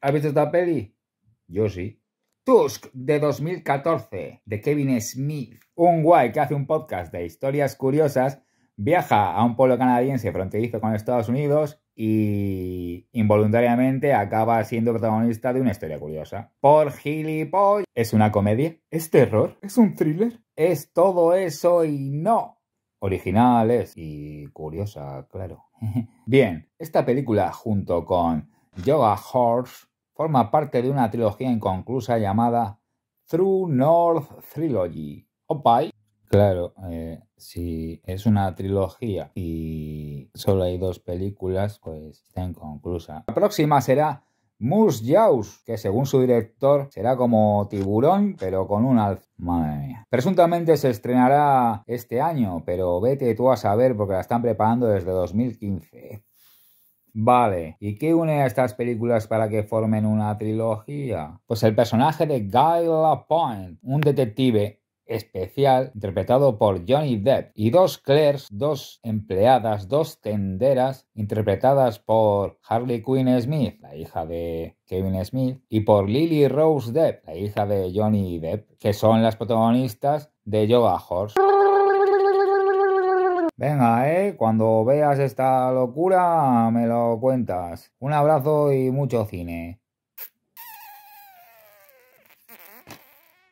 ¿Has visto esta peli? Yo sí. Tusk de 2014, de Kevin Smith, un guay que hace un podcast de historias curiosas, viaja a un pueblo canadiense fronterizo con Estados Unidos y involuntariamente acaba siendo protagonista de una historia curiosa. Por gilipollas. ¿Es una comedia? ¿Es terror? ¿Es un thriller? Es todo eso y no. Originales y curiosa, claro. Bien, esta película junto con Yoga Horse forma parte de una trilogía inconclusa llamada True North Trilogy. Opay. Claro, eh, si es una trilogía y solo hay dos películas, pues está inconclusa. La próxima será Moose Jaws, que según su director será como tiburón, pero con un alza. Madre mía. Presuntamente se estrenará este año, pero vete tú a saber porque la están preparando desde 2015. Vale, ¿y qué une a estas películas para que formen una trilogía? Pues el personaje de Guy LaPointe, un detective especial interpretado por Johnny Depp y dos Claires, dos empleadas, dos tenderas interpretadas por Harley Quinn Smith, la hija de Kevin Smith, y por Lily Rose Depp, la hija de Johnny Depp, que son las protagonistas de Yoga Horse. Venga, eh, cuando veas esta locura me lo cuentas. Un abrazo y mucho cine.